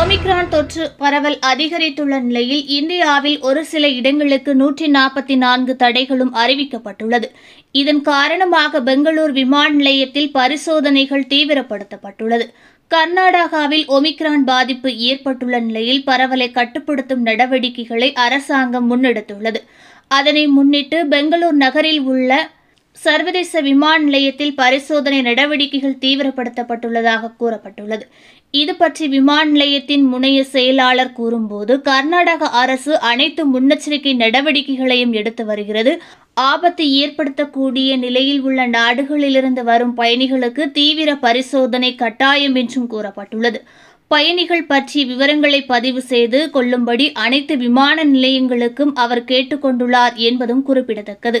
omicron தொற்று பரவல் அதிகரித்துள்ள நிலையில் இந்தியாவில் ஒரு சில இடங்களுக்கு நூற்றி நாற்பத்தி நான்கு தடைகளும் அறிவிக்கப்பட்டுள்ளது இதன் காரணமாக பெங்களூர் விமான நிலையத்தில் பரிசோதனைகள் தீவிரப்படுத்தப்பட்டுள்ளது கர்நாடகாவில் ஒமிக்ரான் பாதிப்பு ஏற்பட்டுள்ள நிலையில் பரவலை கட்டுப்படுத்தும் நடவடிக்கைகளை அரசாங்கம் முன்னெடுத்துள்ளது அதனை முன்னிட்டு பெங்களூர் நகரில் உள்ள சர்வதேச விமான நிலையத்தில் பரிசோதனை நடவடிக்கைகள் தீவிரப்படுத்தப்பட்டுள்ளதாக கூறப்பட்டுள்ளது இது பற்றி விமான நிலையத்தின் முனைய செயலாளர் கூறும்போது கர்நாடக அரசு அனைத்து முன்னெச்சரிக்கை நடவடிக்கைகளையும் எடுத்து வருகிறது ஆபத்து ஏற்படுத்தக்கூடிய நிலையில் உள்ள நாடுகளிலிருந்து வரும் பயணிகளுக்கு தீவிர பரிசோதனை கட்டாயம் என்றும் கூறப்பட்டுள்ளது பயணிகள் பற்றிய விவரங்களை பதிவு செய்து கொள்ளும்படி அனைத்து விமான நிலையங்களுக்கும் அவர் கேட்டுக்கொண்டுள்ளார் என்பதும் குறிப்பிடத்தக்கது